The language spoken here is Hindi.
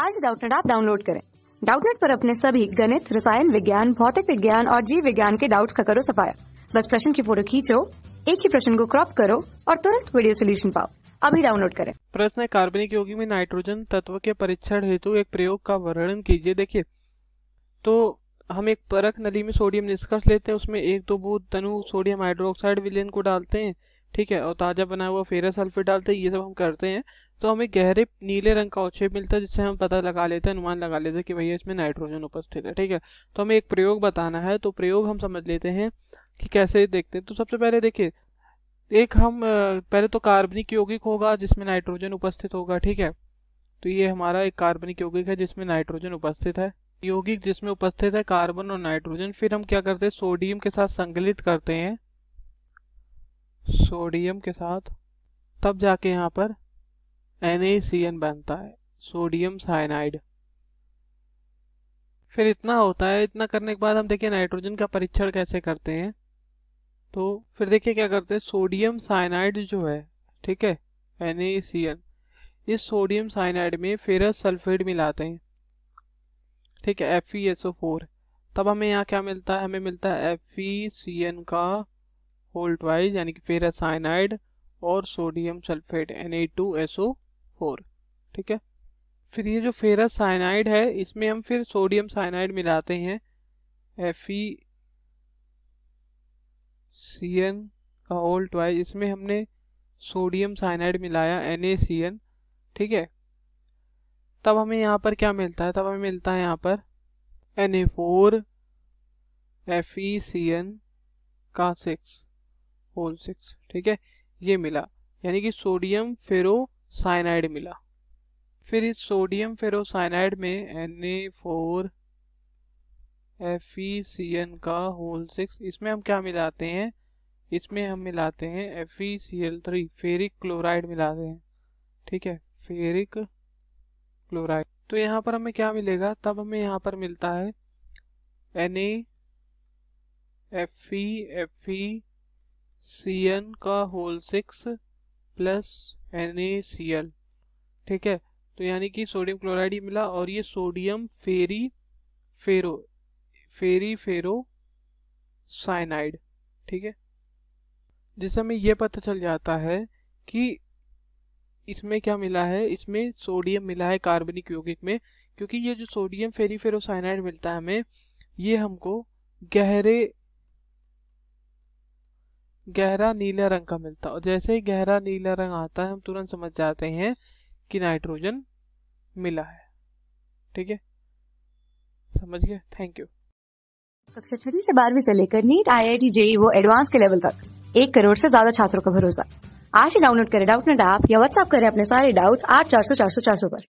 आज डाउटनेट आप डाउनलोड करें डाउटनेट पर अपने सभी गणित रसायन विज्ञान भौतिक विज्ञान और जीव विज्ञान के डाउट्स का करो सफाया बस प्रश्न की फोटो खींचो एक ही प्रश्न को क्रॉप करो और तुरंत वीडियो सोल्यूशन पाओ अभी डाउनलोड करें प्रश्न कार्बनिक योगी में नाइट्रोजन तत्व के परीक्षण हेतु एक प्रयोग का वर्णन कीजिए देखिए तो हम एक परख नली में सोडियम निष्कर्ष लेते हैं उसमें एक दो बूथ तनु सोडियम हाइड्रोक्साइड विलियन को डालते हैं ठीक है और ताज़ा बनाया हुआ फेरा सल्फेट डालते हैं ये सब हम करते हैं तो हमें गहरे नीले रंग का औचे मिलता है जिससे हम पता लगा लेते हैं अनुमान लगा लेते हैं कि भैया इसमें नाइट्रोजन उपस्थित है ठीक है तो हमें एक प्रयोग बताना है तो प्रयोग हम समझ लेते हैं कि कैसे देखते हैं तो सबसे पहले देखिए एक हम पहले तो कार्बनिक यौगिक होगा जिसमें नाइट्रोजन उपस्थित होगा ठीक है तो ये हमारा एक कार्बनिक यौगिक है जिसमें नाइट्रोजन उपस्थित है यौगिक जिसमें उपस्थित है कार्बन और नाइट्रोजन फिर हम क्या करते हैं सोडियम के साथ संकलित करते हैं सोडियम के साथ तब जाके यहाँ पर एन बनता है सोडियम साइनाइड फिर इतना होता है इतना करने के बाद हम देखिए नाइट्रोजन का परीक्षण कैसे करते हैं तो फिर देखिए क्या करते हैं सोडियम साइनाइड जो है ठीक है एन इस सोडियम साइनाइड में फेरस सल्फेट मिलाते हैं ठीक है एफ e तब हमें यहाँ क्या मिलता है हमें मिलता है एफ e का होल्ड वाइज यानी कि फेरस साइनाइड और सोडियम सल्फेट Na2SO4 ठीक है फिर ये जो फेरस साइनाइड है इसमें हम फिर सोडियम साइनाइड मिलाते हैं ई सी एन का ओल्ट वाइज इसमें हमने सोडियम साइनाइड मिलाया एन ठीक है तब हमें यहाँ पर क्या मिलता है तब हमें मिलता है यहाँ पर N A four F E C N का सिक्स फोर सिक्स ठीक है ये मिला यानी कि सोडियम फेरोसाइनाइड मिला फिर इस सोडियम फेरोसाइनाइड में N A four F E C N का होल सिक्स इसमें हम क्या मिलाते हैं इसमें हम मिलाते हैं F E C L three ferric chloride मिलाते हैं ठीक है फेरिक क्लोराइड तो यहाँ पर हमें क्या मिलेगा तब हमें यहाँ पर मिलता है N A F E F E C N का whole six plus N A C L ठीक है तो यानी कि सोडियम क्लोराइड ही मिला और ये सोडियम फेरी फेरो फेरी फेरो साइनाइड ठीक है जिससे हमें यह पता चल जाता है कि इसमें क्या मिला है इसमें सोडियम मिला है कार्बनिक यौगिक में क्योंकि ये जो सोडियम फेरी फेरोसाइनाइड मिलता है हमें ये हमको गहरे गहरा नीला रंग का मिलता है और जैसे ही गहरा नीला रंग आता है हम तुरंत समझ जाते हैं कि नाइट्रोजन मिला है ठीक है समझ गए थैंक यू कक्षा छठी से बारहवीं से लेकर NEET I I T JEE वो एडवांस के लेवल तक एक करोड़ से ज्यादा छात्रों का भरोसा आज ही डाउनलोड करें डाउट नेट ऐप या व्हाट्सएप करें अपने सारे डाउट्स आठ चार सौ चार सौ चार सौ पर